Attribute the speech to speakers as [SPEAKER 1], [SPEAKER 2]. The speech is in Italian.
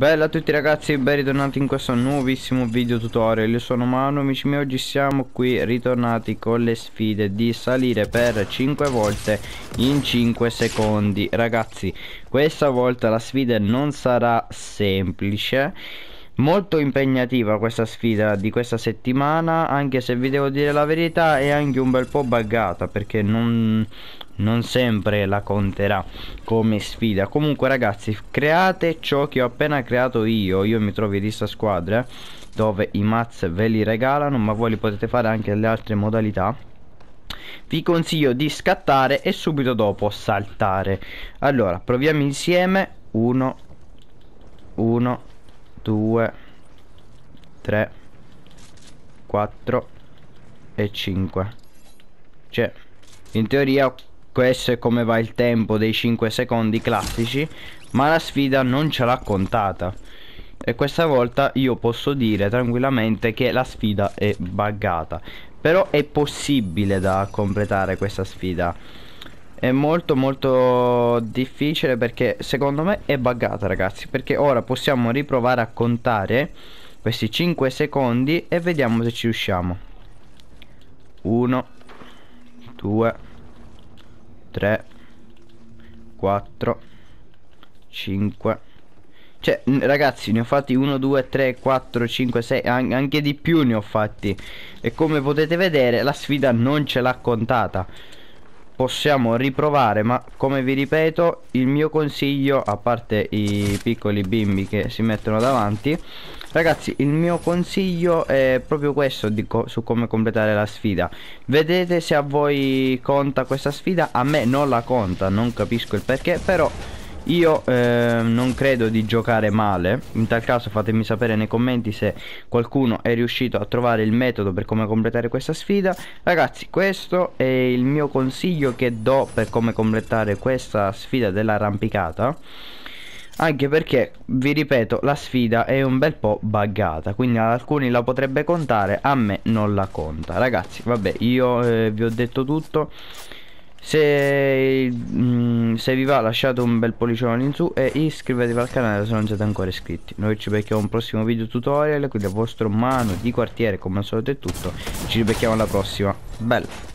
[SPEAKER 1] Bella a tutti ragazzi ben ritornati in questo nuovissimo video tutorial Io sono Manu amici miei oggi siamo qui ritornati con le sfide di salire per 5 volte in 5 secondi Ragazzi questa volta la sfida non sarà semplice Molto impegnativa questa sfida di questa settimana Anche se vi devo dire la verità è anche un bel po' buggata Perché non, non sempre la conterà come sfida comunque ragazzi create ciò che ho appena creato io io mi trovo in questa squadra eh, dove i mazz ve li regalano ma voi li potete fare anche alle altre modalità vi consiglio di scattare e subito dopo saltare allora proviamo insieme 1 1 2 3 4 e 5 cioè in teoria questo è come va il tempo dei 5 secondi classici ma la sfida non ce l'ha contata e questa volta io posso dire tranquillamente che la sfida è buggata però è possibile da completare questa sfida è molto molto difficile perché secondo me è buggata ragazzi perché ora possiamo riprovare a contare questi 5 secondi e vediamo se ci riusciamo 1 2 3 4 5 cioè ragazzi ne ho fatti 1 2 3 4 5 6 anche di più ne ho fatti e come potete vedere la sfida non ce l'ha contata possiamo riprovare ma come vi ripeto il mio consiglio a parte i piccoli bimbi che si mettono davanti ragazzi il mio consiglio è proprio questo co su come completare la sfida vedete se a voi conta questa sfida a me non la conta non capisco il perché però io eh, non credo di giocare male, in tal caso fatemi sapere nei commenti se qualcuno è riuscito a trovare il metodo per come completare questa sfida. Ragazzi questo è il mio consiglio che do per come completare questa sfida dell'arrampicata anche perché vi ripeto la sfida è un bel po' buggata quindi ad alcuni la potrebbe contare a me non la conta ragazzi vabbè io eh, vi ho detto tutto se, mm, se, vi va lasciate un bel pollicione in su e iscrivetevi al canale se non siete ancora iscritti Noi ci becchiamo un prossimo video tutorial Quindi a vostro mano di quartiere come al solito è tutto Ci becchiamo alla prossima Bella